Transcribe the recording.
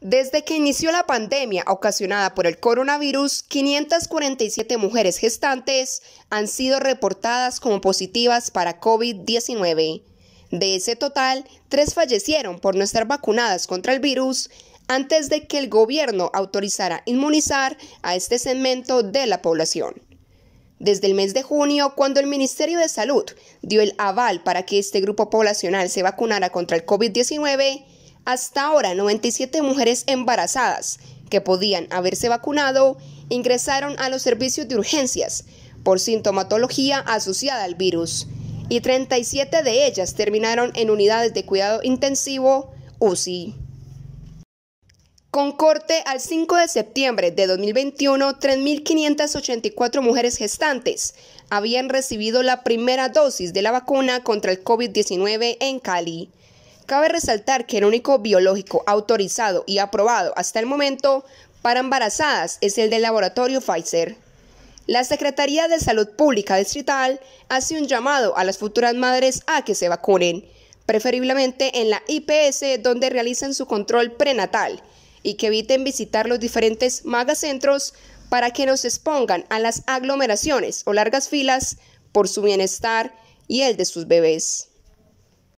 Desde que inició la pandemia ocasionada por el coronavirus, 547 mujeres gestantes han sido reportadas como positivas para COVID-19. De ese total, tres fallecieron por no estar vacunadas contra el virus antes de que el gobierno autorizara inmunizar a este segmento de la población. Desde el mes de junio, cuando el Ministerio de Salud dio el aval para que este grupo poblacional se vacunara contra el COVID-19, hasta ahora 97 mujeres embarazadas que podían haberse vacunado ingresaron a los servicios de urgencias por sintomatología asociada al virus y 37 de ellas terminaron en unidades de cuidado intensivo UCI. Con corte al 5 de septiembre de 2021, 3.584 mujeres gestantes habían recibido la primera dosis de la vacuna contra el COVID-19 en Cali. Cabe resaltar que el único biológico autorizado y aprobado hasta el momento para embarazadas es el del laboratorio Pfizer. La Secretaría de Salud Pública Distrital hace un llamado a las futuras madres a que se vacunen, preferiblemente en la IPS donde realizan su control prenatal, y que eviten visitar los diferentes magacentros para que no se expongan a las aglomeraciones o largas filas por su bienestar y el de sus bebés.